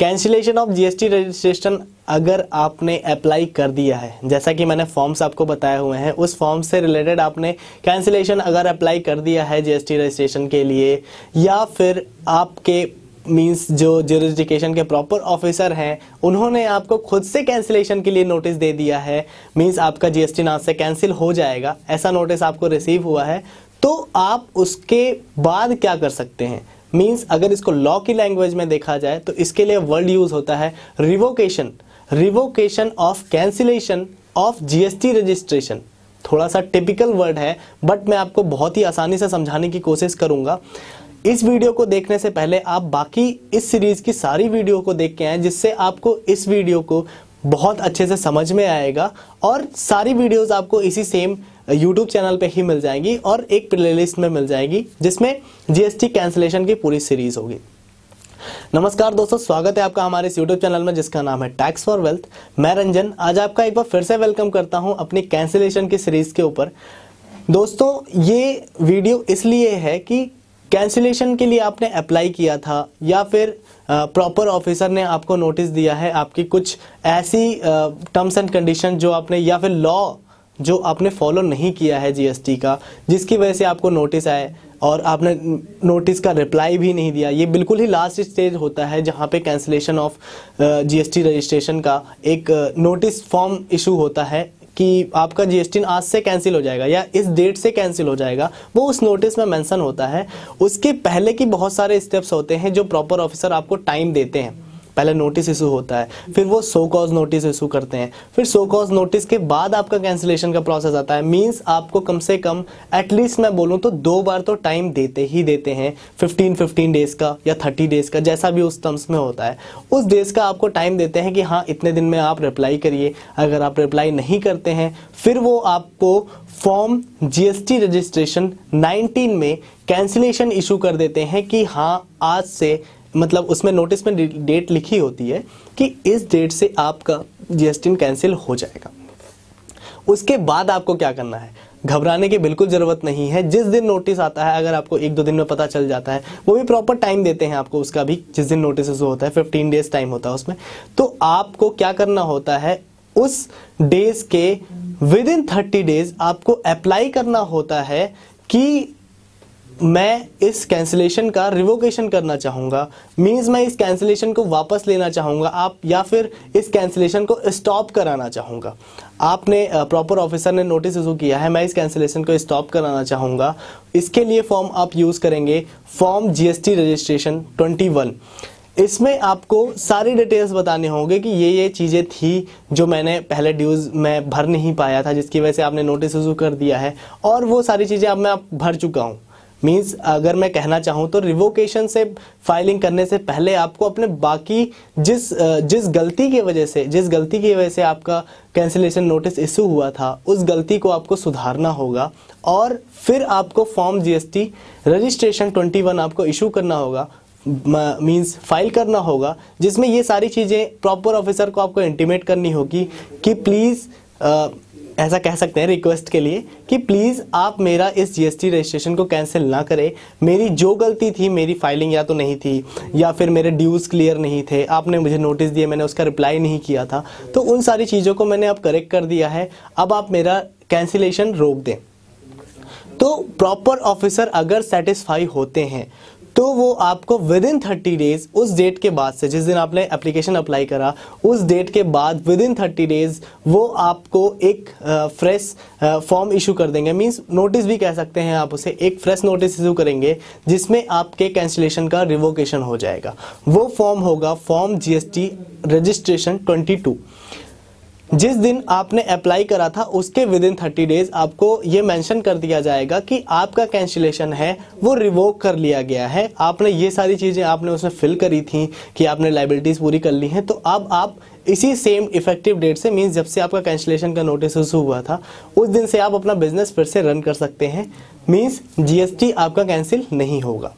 cancellation of GST registration अगर आपने apply कर दिया है जैसा कि मैंने फॉर्म्स आपको बताए हुए हैं उस फॉर्म से रिलेटेड आपने कैंसिलेशन अगर अप्लाई कर दिया है जीएसटी रजिस्ट्रेशन के लिए या फिर आपके मींस जो जोरिस्टिकेशन के प्रॉपर ऑफिसर हैं उन्होंने आपको खुद से कैंसिलेशन के लिए नोटिस दे दिया है मींस आपका जीएसटी नाम से कैंसिल हो जाएगा ऐसा नोटिस आपको रिसीव हुआ है तो आप उसके बाद क्या कर सकते हैं मीन्स अगर इसको लॉ की लैंग्वेज में देखा जाए तो इसके लिए वर्ड यूज होता है revocation revocation of cancellation of GST registration थोड़ा सा टिपिकल वर्ड है बट मैं आपको बहुत ही आसानी से समझाने की कोशिश करूंगा इस वीडियो को देखने से पहले आप बाकी इस सीरीज की सारी वीडियो को देख के आए जिससे आपको इस वीडियो को बहुत अच्छे से समझ में आएगा और सारी वीडियोस आपको इसी सेम यूट्यूब चैनल पे ही मिल जाएंगी और एक प्लेलिस्ट में मिल जाएगी जिसमें जीएसटी कैंसिलेशन की पूरी सीरीज होगी नमस्कार दोस्तों स्वागत है आपका हमारे इस यूट्यूब चैनल में जिसका नाम है टैक्स फॉर वेल्थ मैं रंजन आज आपका एक बार फिर से वेलकम करता हूं अपनी कैंसिलेशन की सीरीज के ऊपर दोस्तों ये वीडियो इसलिए है कि कैंसिलेशन के लिए आपने अप्लाई किया था या फिर प्रॉपर ऑफिसर ने आपको नोटिस दिया है आपकी कुछ ऐसी टर्म्स एंड कंडीशन जो आपने या फिर लॉ जो आपने फॉलो नहीं किया है जीएसटी का जिसकी वजह से आपको नोटिस आए और आपने नोटिस का रिप्लाई भी नहीं दिया ये बिल्कुल ही लास्ट स्टेज होता है जहाँ पे कैंसिलेशन ऑफ जीएसटी रजिस्ट्रेशन का एक नोटिस फॉर्म इशू होता है कि आपका जीएसटी आज से कैंसिल हो जाएगा या इस डेट से कैंसिल हो जाएगा वो उस नोटिस में मेंशन होता है उसके पहले की बहुत सारे स्टेप्स होते हैं जो प्रॉपर ऑफिसर आपको टाइम देते हैं पहले नोटिस इशू होता है फिर वो सो कॉज नोटिस इशू करते हैं फिर सो कॉज नोटिस के बाद आपका कैंसिलेशन का प्रोसेस आता है मीन्स आपको कम से कम एटलीस्ट मैं बोलूँ तो दो बार तो टाइम देते ही देते हैं फिफ्टीन फिफ्टीन डेज का या थर्टी डेज का जैसा भी उस टर्म्स में होता है उस डेज का आपको टाइम देते हैं कि हाँ इतने दिन में आप रिप्लाई करिए अगर आप रिप्लाई नहीं करते हैं फिर वो आपको फॉर्म जीएसटी रजिस्ट्रेशन 19 में कैंसिलेशन इशू कर देते हैं कि हाँ आज से मतलब उसमें नोटिस में डेट लिखी होती है कि इस डेट से आपका जीएसटी कैंसिल हो जाएगा उसके बाद आपको क्या करना है घबराने की बिल्कुल ज़रूरत नहीं है जिस दिन नोटिस आता है अगर आपको एक दो दिन में पता चल जाता है वो भी प्रॉपर टाइम देते हैं आपको उसका भी जिस दिन नोटिस होता है फिफ्टीन डेज टाइम होता है उसमें तो आपको क्या करना होता है उस डेज के विद इन थर्टी डेज आपको अप्लाई करना होता है कि मैं इस कैंसिलेशन का रिवोकेशन करना चाहूँगा मीन्स मैं इस कैंसिलेशन को वापस लेना चाहूँगा आप या फिर इस कैंसिलेशन को स्टॉप कराना चाहूँगा आपने प्रॉपर ऑफिसर ने नोटिस इशू किया है मैं इस कैंसिलेशन को स्टॉप कराना चाहूँगा इसके लिए फॉर्म आप यूज़ करेंगे फॉर्म जीएसटी रजिस्ट्रेशन ट्वेंटी इसमें आपको सारी डिटेल्स बताने होंगे कि ये ये चीज़ें थी जो मैंने पहले ड्यूज़ में भर नहीं पाया था जिसकी वजह से आपने नोटिस इशू कर दिया है और वो सारी चीज़ें अब मैं आप भर चुका हूँ मीन्स अगर मैं कहना चाहूँ तो रिवोकेशन से फाइलिंग करने से पहले आपको अपने बाकी जिस जिस गलती की वजह से जिस गलती की वजह से आपका कैंसिलेशन नोटिस इशू हुआ था उस गलती को आपको सुधारना होगा और फिर आपको फॉर्म जीएसटी रजिस्ट्रेशन 21 आपको इशू करना होगा मीन्स फाइल करना होगा जिसमें ये सारी चीज़ें प्रॉपर ऑफिसर को आपको इंटीमेट करनी होगी कि प्लीज़ ऐसा कह सकते हैं रिक्वेस्ट के लिए कि प्लीज़ आप मेरा इस जीएसटी रजिस्ट्रेशन को कैंसिल ना करें मेरी जो गलती थी मेरी फाइलिंग या तो नहीं थी या फिर मेरे ड्यूज़ क्लियर नहीं थे आपने मुझे नोटिस दिए मैंने उसका रिप्लाई नहीं किया था तो उन सारी चीज़ों को मैंने अब करेक्ट कर दिया है अब आप मेरा कैंसिलेशन रोक दें तो प्रॉपर ऑफिसर अगर सेटिस्फाई होते हैं तो वो आपको विद इन थर्टी डेज उस डेट के बाद से जिस दिन आपने एप्लीकेशन अप्लाई करा उस डेट के बाद विद इन थर्टी डेज वो आपको एक फ्रेश फॉर्म इशू कर देंगे मीन्स नोटिस भी कह सकते हैं आप उसे एक फ्रेश नोटिस इशू करेंगे जिसमें आपके कैंसिलेशन का रिवोकेशन हो जाएगा वो फॉर्म होगा फॉर्म जीएसटी रजिस्ट्रेशन टू जिस दिन आपने अप्लाई करा था उसके विद इन थर्टी डेज आपको ये मेंशन कर दिया जाएगा कि आपका कैंसिलेशन है वो रिवोक कर लिया गया है आपने ये सारी चीज़ें आपने उसमें फिल करी थी कि आपने लाइबिलिटीज़ पूरी कर ली हैं तो अब आप इसी सेम इफेक्टिव डेट से मीन्स जब से आपका कैंसिलेशन का नोटिस इशू हुआ था उस दिन से आप अपना बिजनेस फिर से रन कर सकते हैं मीन्स जीएसटी आपका कैंसिल नहीं होगा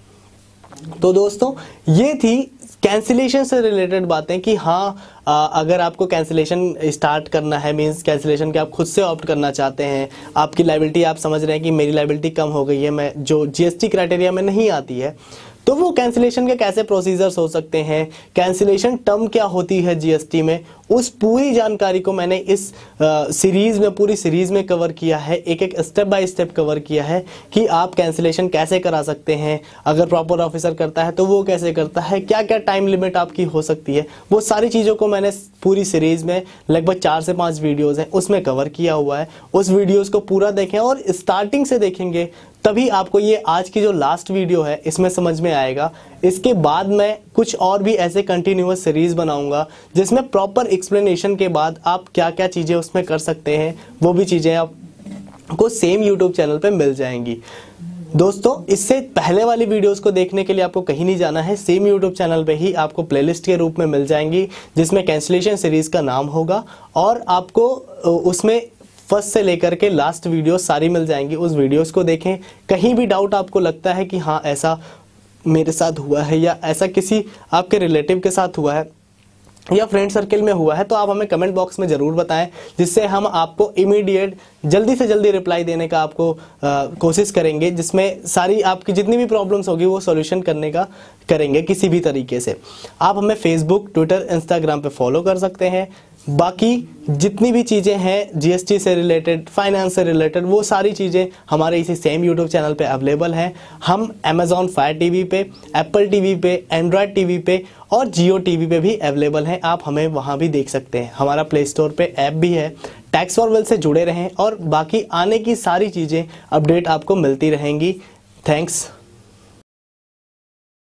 तो दोस्तों ये थी कैंसिलेशन से रिलेटेड बातें कि हाँ आ, अगर आपको कैंसिलेशन स्टार्ट करना है मींस कैंसिलेशन के आप खुद से ऑप्ट करना चाहते हैं आपकी लाइबिलिटी आप समझ रहे हैं कि मेरी लाइबिलिटी कम हो गई है मैं जो जीएसटी क्राइटेरिया में नहीं आती है तो वो कैंसिलेशन के कैसे प्रोसीजर्स हो सकते हैं कैंसिलेशन टर्म क्या होती है जीएसटी में उस पूरी जानकारी को मैंने इस सीरीज में पूरी सीरीज में कवर किया है एक एक स्टेप बाय स्टेप कवर किया है कि आप कैंसिलेशन कैसे करा सकते हैं अगर प्रॉपर ऑफिसर करता है तो वो कैसे करता है क्या क्या टाइम लिमिट आपकी हो सकती है वो सारी चीज़ों को मैंने पूरी सीरीज में लगभग चार से पाँच वीडियोज़ हैं उसमें कवर किया हुआ है उस वीडियोज़ को पूरा देखें और स्टार्टिंग से देखेंगे तभी आपको ये आज की जो लास्ट वीडियो है इसमें समझ में आएगा इसके बाद मैं कुछ और भी ऐसे कंटिन्यूस सीरीज़ बनाऊंगा जिसमें प्रॉपर एक्सप्लेनेशन के बाद आप क्या क्या चीज़ें उसमें कर सकते हैं वो भी चीज़ें आपको सेम यूट्यूब चैनल पर मिल जाएंगी दोस्तों इससे पहले वाली वीडियोस को देखने के लिए आपको कहीं नहीं जाना है सेम यूट्यूब चैनल पे ही आपको प्लेलिस्ट के रूप में मिल जाएंगी जिसमें कैंसिलेशन सीरीज़ का नाम होगा और आपको उसमें फर्स्ट से लेकर के लास्ट वीडियो सारी मिल जाएंगी उस वीडियोस को देखें कहीं भी डाउट आपको लगता है कि हाँ ऐसा मेरे साथ हुआ है या ऐसा किसी आपके रिलेटिव के साथ हुआ है या फ्रेंड सर्किल में हुआ है तो आप हमें कमेंट बॉक्स में ज़रूर बताएं जिससे हम आपको इमीडिएट जल्दी से जल्दी रिप्लाई देने का आपको कोशिश करेंगे जिसमें सारी आपकी जितनी भी प्रॉब्लम्स होगी वो सॉल्यूशन करने का करेंगे किसी भी तरीके से आप हमें फेसबुक ट्विटर इंस्टाग्राम पे फॉलो कर सकते हैं बाकी जितनी भी चीज़ें हैं जीएसटी से रिलेटेड फाइनेंस से रिलेटेड वो सारी चीज़ें हमारे इसी सेम यूट्यूब चैनल पे अवेलेबल हैं हम एमेज़ॉन फायर टीवी पे एप्पल टीवी पे एंड्रॉयड टीवी पे और जियो टीवी पे भी अवेलेबल हैं आप हमें वहाँ भी देख सकते हैं हमारा प्ले स्टोर पे ऐप भी है टैक्स फॉर वेल से जुड़े रहें और बाकी आने की सारी चीज़ें अपडेट आपको मिलती रहेंगी थैंक्स